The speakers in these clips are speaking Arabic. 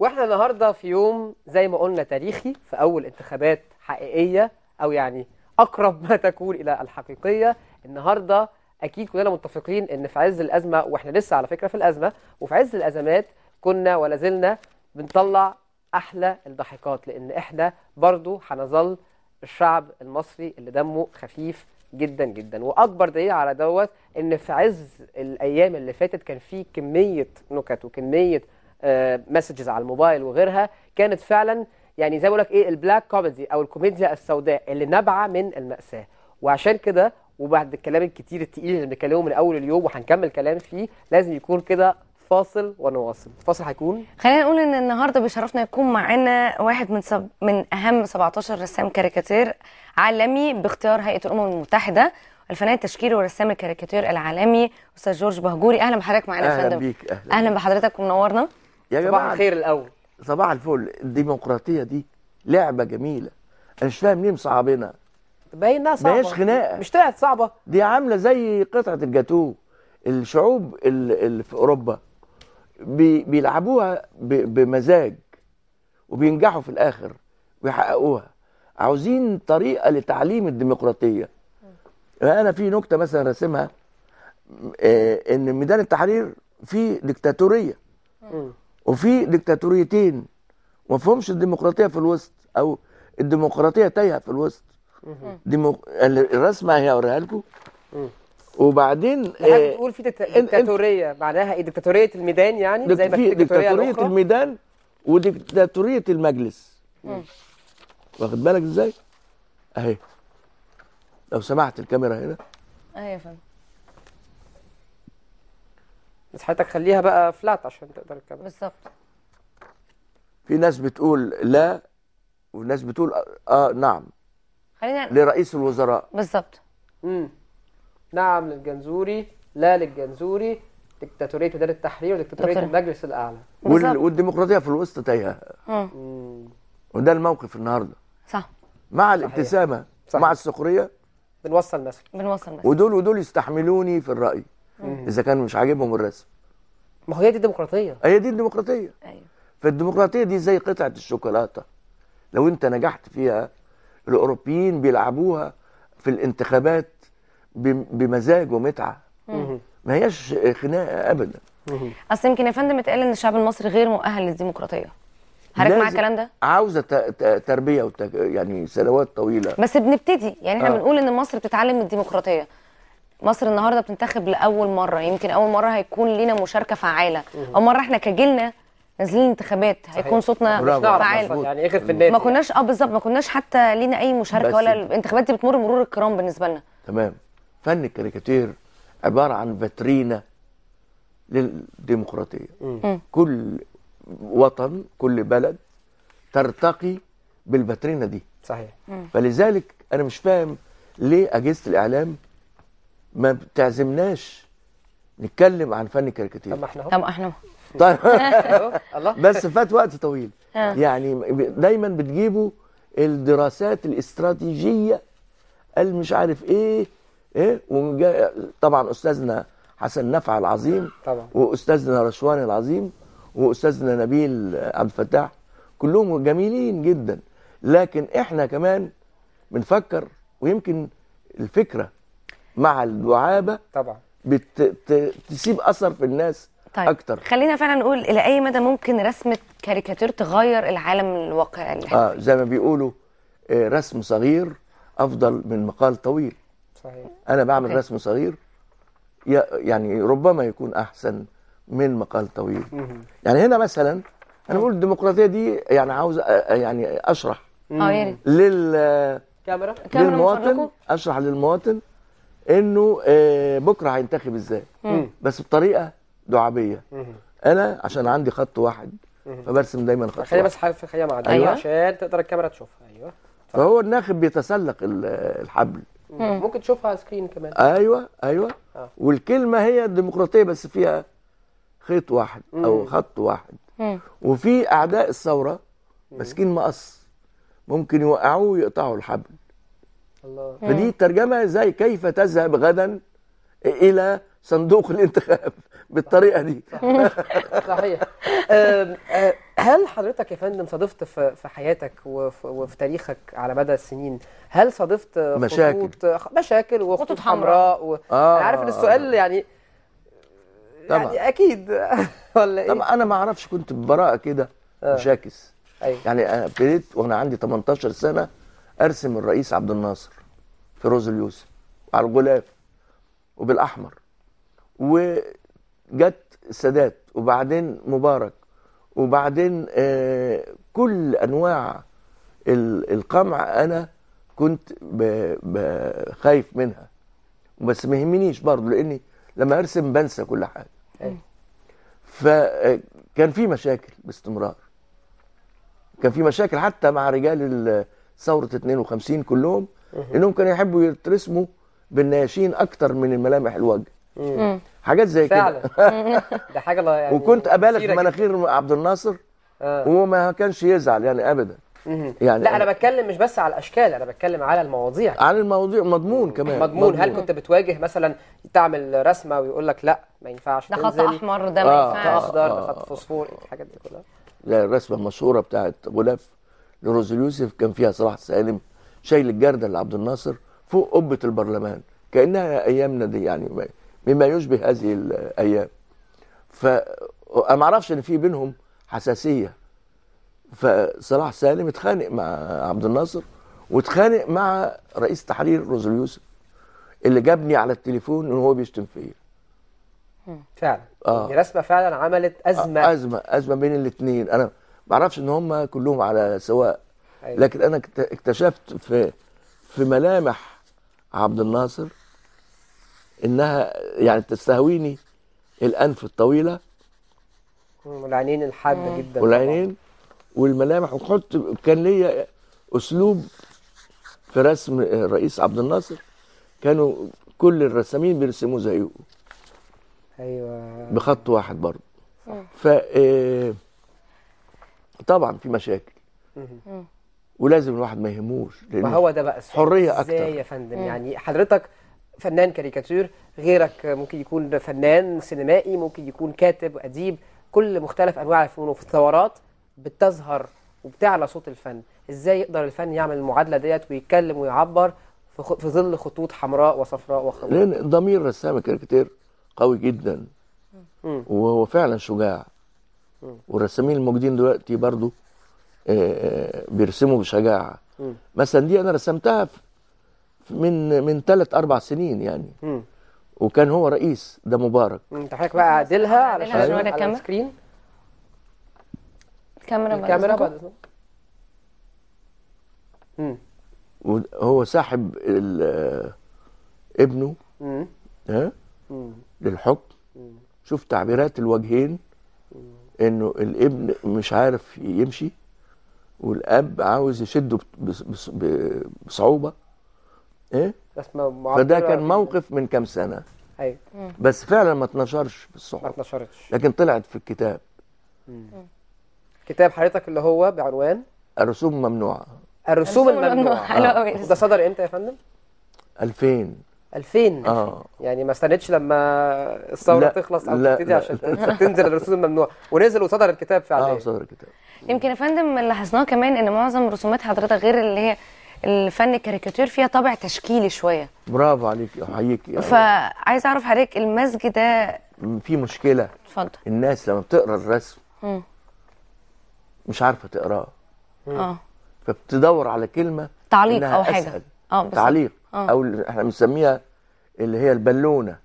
واحنا النهارده في يوم زي ما قلنا تاريخي في اول انتخابات حقيقيه او يعني اقرب ما تكون الى الحقيقيه النهارده اكيد كلنا متفقين ان في عز الازمه واحنا لسه على فكره في الازمه وفي عز الازمات كنا ولا زلنا بنطلع احلى الضحكات لان احنا برضو هنظل الشعب المصري اللي دمه خفيف جدا جدا واكبر دليل على دوت ان في عز الايام اللي فاتت كان في كميه نكت وكميه مسجز آه، على الموبايل وغيرها كانت فعلا يعني زي ما بقول لك ايه البلاك كوميدي او الكوميديا السوداء اللي نابعه من المأساة وعشان كده وبعد الكلام الكتير التقيل اللي بنتكلمه من اول اليوم وهنكمل كلام فيه لازم يكون كده فاصل ونواصل الفاصل هيكون خلينا نقول ان النهارده بيشرفنا يكون معانا واحد من سب... من اهم 17 رسام كاريكاتير عالمي باختيار هيئه الامم المتحده الفنان التشكيلي ورسام الكاريكاتير العالمي استاذ جورج بهجوري اهلا بحضرتك معانا يا فندم اهلا بيك اهلا, أهلا بحضرتك ومنورنا يا جماعه صباح الخير الاول صباح الفل الديمقراطيه دي لعبه جميله انا مش فاهم ليه باين انها صعبه مش خناقه مش طلعت صعبه دي عامله زي قطعه الجاتوه الشعوب اللي في اوروبا بي بيلعبوها بمزاج وبينجحوا في الاخر ويحققوها عاوزين طريقه لتعليم الديمقراطيه انا في نكته مثلا راسمها آه، ان ميدان التحرير فيه ديكتاتوريه وفي ديكتاتوريتين ما فهمش الديمقراطيه في الوسط او الديمقراطيه تايهه في الوسط ديمو... الرسمه هي اوريها لكم وبعدين آه بتقول في ديكتاتوريه معناها ايه ديكتاتوريه الميدان يعني زي ما في ديكتاتوريه الميدان وديكتاتوريه المجلس واخد بالك ازاي اهي لو سمحت الكاميرا هنا اهي يا فندم بس حضرتك خليها بقى فلات عشان تقدر تكمل بالظبط في ناس بتقول لا وناس بتقول اه, آه، نعم خلينا لرئيس الوزراء بالظبط امم نعم للجنزوري لا للجنزوري دكتاتوريه ودار التحرير ودكتاتوريه المجلس الاعلى وال... والديمقراطيه في الوسط تايهه وده الموقف النهارده صح مع الابتسامه صح. مع السخريه بنوصل مسج بنوصل مسج ودول ودول يستحملوني في الراي اذا كان مش عاجبهم الرسم ما هو هي دي الديمقراطيه هي دي الديمقراطيه ايوه فالديمقراطيه دي زي قطعه الشوكولاته لو انت نجحت فيها الاوروبيين بيلعبوها في الانتخابات بمزاج ومتعه ما هياش خناقه ابدا اصل يمكن يا فندم اتقال ان الشعب المصري غير مؤهل للديمقراطيه حضرتك مع الكلام ده؟ عاوزه تربيه وتك... يعني سنوات طويله بس بنبتدي يعني احنا آه. بنقول ان مصر بتتعلم الديمقراطيه مصر النهارده بتنتخب لاول مره يمكن اول مره هيكون لينا مشاركه فعاله اول مره احنا كجيلنا نازلين انتخابات هيكون صوتنا فعال يعني اخر في النادي ما كناش اه بالظبط ما كناش حتى لينا اي مشاركه ولا الانتخابات دي بتمر مرور الكرام بالنسبه لنا تمام فن الكاريكاتير عباره عن فاترينا للديمقراطيه كل وطن كل بلد ترتقي بالفاترينا دي صحيح فلذلك انا مش فاهم ليه اجهزه الاعلام ما بتعزمناش نتكلم عن فن الكاريكاتير طب احنا طب احنا طيب بس فات وقت طويل يعني دايما بتجيبوا الدراسات الاستراتيجيه مش عارف ايه ايه طبعا استاذنا حسن نفع العظيم طبعا واستاذنا رشوان العظيم واستاذنا نبيل عبد الفتاح كلهم جميلين جدا لكن احنا كمان بنفكر ويمكن الفكره مع الدعابه طبعا بتسيب اثر في الناس طيب. اكتر خلينا فعلا نقول الى اي مدى ممكن رسمه كاريكاتير تغير العالم الواقع اللي اه زي ما بيقولوا آه، رسم صغير افضل من مقال طويل صحيح انا بعمل رسم صغير يعني ربما يكون احسن من مقال طويل يعني هنا مثلا انا بقول الديمقراطيه دي يعني عاوز آه، آه، يعني اشرح اه يا لل كاميرا للمواطن اشرح للمواطن انه آه، بكره هينتخب ازاي بس بطريقه دعابيه انا عشان عندي خط واحد فبرسم دايما خط خلي بس حرف الخليه معديه أيوة. عشان تقدر الكاميرا تشوفها ايوه فهو الناخب بيتسلق الحبل ممكن تشوفها على سكرين كمان ايوه ايوه آه. والكلمه هي الديمقراطيه بس فيها خيط واحد او خط واحد وفي اعداء الثوره ماسكين مقص ممكن يوقعوه ويقطعوا الحبل الله. فدي الترجمة آه. زي كيف تذهب غدا إلى صندوق الانتخاب بالطريقة دي صحيح هل حضرتك يا فندم صادفت في حياتك وفي تاريخك على مدى السنين هل صادفت مشاكل آه، مشاكل وخطوط حمراء و... آه انا عارف ان السؤال آه. يعني, يعني طبعا. يعني اكيد ولا ايه طبعا انا ما اعرفش كنت ببراءه كده مشاكس أيوة. يعني انا ابتديت وانا عندي 18 سنه ارسم الرئيس عبد الناصر في روز اليوسف على الغلاف وبالاحمر وجت السادات وبعدين مبارك وبعدين آه، كل انواع القمع انا كنت خايف منها بس ما يهمنيش برضه لاني لما ارسم بنسى كل حاجه فكان آه، في مشاكل باستمرار كان في مشاكل حتى مع رجال ثوره 52 كلهم انهم كانوا يحبوا يترسموا بالنياشين اكتر من الملامح الوجه حاجات زي كده ده حاجه يعني وكنت ابالغ في مناخير عبد الناصر آه. وما كانش يزعل يعني ابدا يعني لا انا بتكلم مش بس على الاشكال انا بتكلم على المواضيع على المواضيع مضمون كمان مضمون, مضمون. هل كنت بتواجه مثلا تعمل رسمه ويقول لك لا ما ينفعش ده خط احمر ده ما آه، ينفعش آه. خط اخضر ده خط فوسفور الحاجات دي كلها لا الرسمه المشهوره بتاعت غلاف لروز يوسف كان فيها صلاح سالم شايل الجردة لعبد الناصر فوق قبه البرلمان كانها ايامنا دي يعني مما يشبه هذه الايام فما اعرفش ان في بينهم حساسيه فصلاح سالم اتخانق مع عبد الناصر واتخانق مع رئيس تحرير روز يوسف اللي جابني على التليفون ان هو بيشتم فيا فعلا آه. دي رسمه فعلا عملت ازمه آه ازمه ازمه بين الاثنين انا ما اعرفش ان هم كلهم على سواء أيوة. لكن انا اكتشفت في في ملامح عبد الناصر انها يعني تستهويني الانف الطويله والعينين الحاده جدا والعينين والملامح وكنت كان ليا اسلوب في رسم الرئيس عبد الناصر كانوا كل الرسامين بيرسموا زيه ايوه بخط واحد برضه ف آه، طبعا في مشاكل ولازم الواحد ما يهموش ما هو ده بقى السؤال حريه اكتر ازاي يا فندم يعني حضرتك فنان كاريكاتير غيرك ممكن يكون فنان سينمائي ممكن يكون كاتب اديب كل مختلف انواع الفنون وفي الثورات بتظهر وبتعلى صوت الفن ازاي يقدر الفن يعمل المعادله ديت ويتكلم ويعبر في ظل خطوط حمراء وصفراء وخضراء لان ضمير رسام الكاريكاتير قوي جدا وهو فعلا شجاع والرسامين الموجودين دلوقتي برضو آه، آه، بيرسموا بشجاعه مثلا دي انا رسمتها من من ثلاث اربع سنين يعني وكان هو رئيس ده مبارك انت حضرتك بقى عادلها علشان أيوة. على السكرين الكاميرا الكاميرا بعد وهو ساحب ابنه ها للحكم شوف تعبيرات الوجهين انه الابن مش عارف يمشي والاب عاوز يشده بصعوبه ايه فده كان موقف من كام سنه ايوه بس فعلا ما اتنشرش في الصحف ما اتنشرتش لكن طلعت في الكتاب مم. كتاب حضرتك اللي هو بعنوان الرسوم ممنوعه الرسوم الممنوعه حلو قوي آه. ده صدر امتى يا فندم 2000 2000 اه يعني ما استنتش لما الثوره تخلص او تبتدي عشان تنزل الرسوم الممنوعه ونزل وصدر الكتاب فعلا اه صدر الكتاب يمكن يا فندم لاحظناه كمان ان معظم رسومات حضرتك غير اللي هي الفن الكاريكاتير فيها طابع تشكيلي شويه برافو عليك احييك يعني. فعايز اعرف حضرتك المزج ده في مشكله اتفضل الناس لما بتقرا الرسم م. مش عارفه تقراه اه فبتدور على كلمه تعليق او حاجه اه تعليق أوه. او احنا بنسميها اللي هي البالونه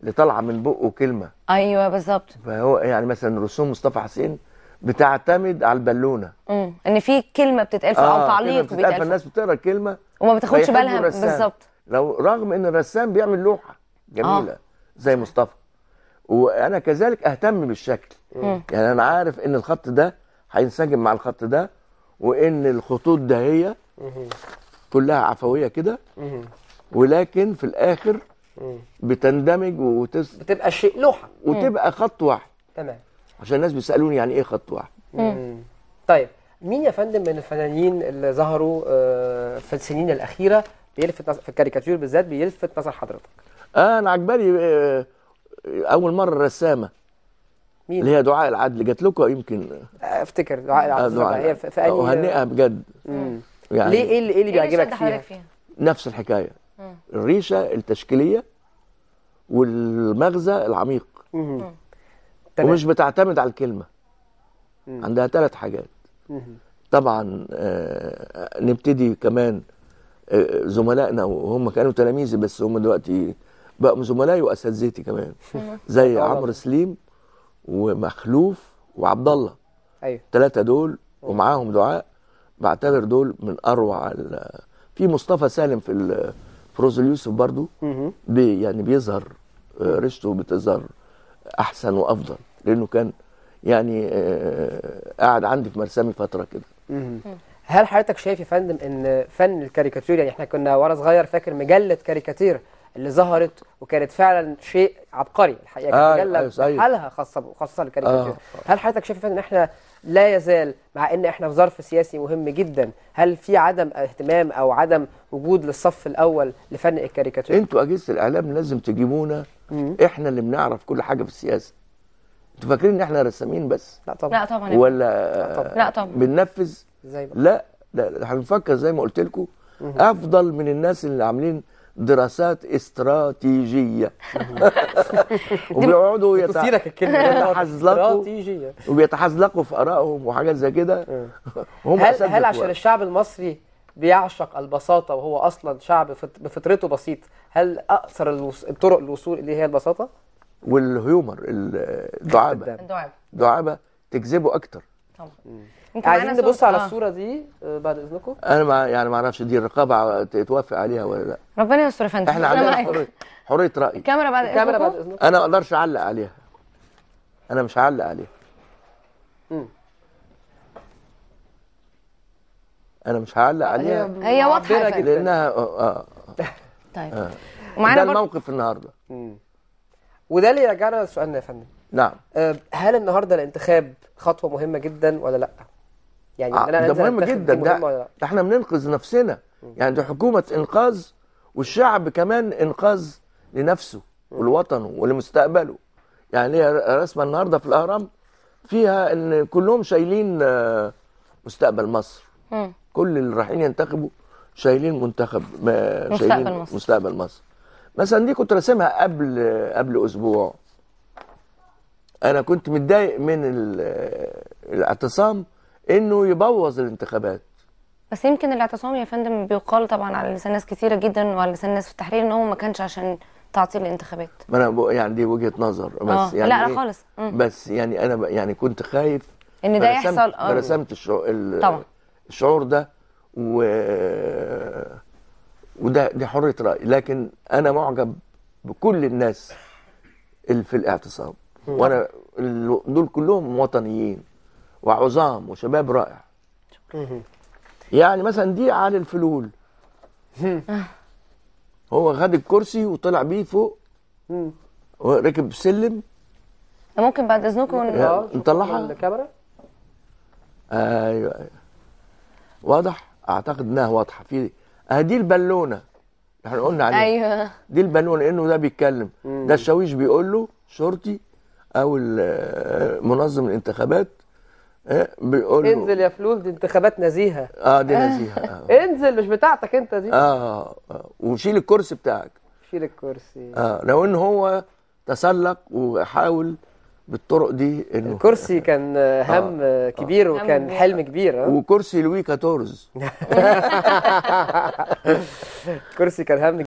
اللي طالعه من بقه كلمه ايوه بالظبط فهو يعني مثلا رسوم مصطفى حسين بتعتمد على البالونه امم ان في كلمه بتتقال آه او تعليق بيتقال الناس بتقرا الكلمه وما بتاخدش بالها بالظبط لو رغم ان الرسام بيعمل لوحه جميله آه. زي مصطفى وانا كذلك اهتم بالشكل مم. يعني انا عارف ان الخط ده هينسجم مع الخط ده وان الخطوط ده هي كلها عفويه كده ولكن في الاخر بتندمج وتس بتبقى شيء لوحه وتبقى خط واحد تمام عشان الناس بيسالوني يعني ايه خط واحد طيب مين يا فندم من الفنانين اللي ظهروا آه، في السنين الاخيره بيلفت نظر في الكاريكاتير بالذات بيلفت نظر حضرتك آه انا عجباني آه، اول مره رسامه مين اللي هي دعاء العدل جات لكم يمكن افتكر دعاء العدل آه دعاء هي في اهنئها بجد مم. يعني ليه ايه اللي, إيه إيه بيعجبك فيها؟, فيها نفس الحكايه مم. الريشه التشكيليه والمغزى العميق مم. ومش بتعتمد على الكلمه مم. عندها ثلاث حاجات مم. طبعا آه نبتدي كمان آه زملائنا وهم كانوا تلاميذي بس هم دلوقتي بقوا زملائي واساتذتي كمان زي اه عمرو سليم ومخلوف وعبد الله ايوه الثلاثه دول ومعاهم دعاء بعتبر دول من اروع في مصطفى سالم في فروز اليوسف برضو بي يعني بيظهر آه، ريشته بتظهر احسن وافضل لانه كان يعني آه، قاعد عندي في مرسامي فتره كده هل حضرتك شايف يا فندم ان فن الكاريكاتير يعني احنا كنا وانا صغير فاكر مجله كاريكاتير اللي ظهرت وكانت فعلا شيء عبقري الحقيقه آه مجله آه أيوة، حالها خاصه خاصه الكاريكاتير آه. هل حضرتك شايف ان احنا لا يزال مع ان احنا في ظرف سياسي مهم جدا هل في عدم اهتمام او عدم وجود للصف الاول لفن الكاريكاتير انتوا اجهزه الاعلام لازم تجيبونا احنا اللي بنعرف كل حاجه في السياسه انتوا فاكرين ان احنا رسامين بس لا طبعا لا طبعا ولا لا طبعا, لا بننفذ زي ما لا لا هنفكر زي ما قلت لكم افضل من الناس اللي عاملين دراسات استراتيجيه وبيقعدوا يتع... يتحزلقوا وبيتحزلقوا في ارائهم وحاجات زي كده اه. هم هل هل عشان الشعب المصري بيعشق البساطه وهو اصلا شعب بفطرته بسيط هل اقصر الطرق الوصول اللي هي البساطه والهيومر الدعابه الدعابه تجذبه اكتر طبعا عايزين نبص على آه. الصوره دي آه، بعد اذنكم انا ما يعني ما اعرفش دي الرقابه توافق عليها ولا لا ربنا يستر يا فندم احنا عندنا حريه رايي راي الكاميرا بعد اذنكم الكاميرا بعد اذنكم انا ما اقدرش اعلق عليها انا مش هعلق عليها انا مش هعلق آه، عليها هي واضحه جدا لانها اه طيب ومعانا ده الموقف النهارده وده اللي يرجعنا لسؤالنا يا فندم نعم هل النهارده الانتخاب خطوه مهمه جدا ولا لا يعني آه أنا ده مهم جدا ده, ده احنا بننقذ نفسنا يعني دي حكومه انقاذ والشعب كمان انقاذ لنفسه ولوطنه ولمستقبله يعني هي رسمه النهارده في الاهرام فيها ان كلهم شايلين آه، مستقبل مصر م. كل اللي رايحين ينتخبوا شايلين منتخب آه، شايلين مستقبل مصر. مستقبل مصر مثلا دي كنت راسمها قبل آه، قبل اسبوع انا كنت متضايق من الاعتصام انه يبوظ الانتخابات بس يمكن الاعتصام يا فندم بيقال طبعا على لسان ناس كثيره جدا وعلى لسان ناس في التحرير ان هو ما كانش عشان تعطيل الانتخابات ما انا يعني دي وجهه نظر آه، بس يعني لا لا يعني إيه؟ خالص مم. بس يعني انا يعني كنت خايف ان ده يحصل اه رسمت الشعور طبعا الشعور ده و وده دي حريه راي لكن انا معجب بكل الناس اللي في الاعتصام وانا دول كلهم وطنيين وعظام وشباب رائع يعني مثلا دي علي الفلول آه. هو خد الكرسي وطلع بيه فوق وركب سلم ممكن بعد اذنكم آه، آه، نطلعها الكاميرا أيوة،, ايوه واضح اعتقد انها واضحه في دي البالونه احنا قلنا عليها ايوه دي البالونه انه ده بيتكلم ده الشاويش بيقول له شرطي او منظم الانتخابات اه، بيقول انزل يا فلول دي انتخابات نزيهه اه دي اه، نزيهه آه. انزل مش بتاعتك انت دي اه،, اه, آه. وشيل الكرسي بتاعك شيل الكرسي اه لو ان هو تسلق وحاول بالطرق دي انه الكرسي كان هم آه. كبير آه. وكان حلم كبير آه. وكرسي لوي كاتورز كرسي كان هم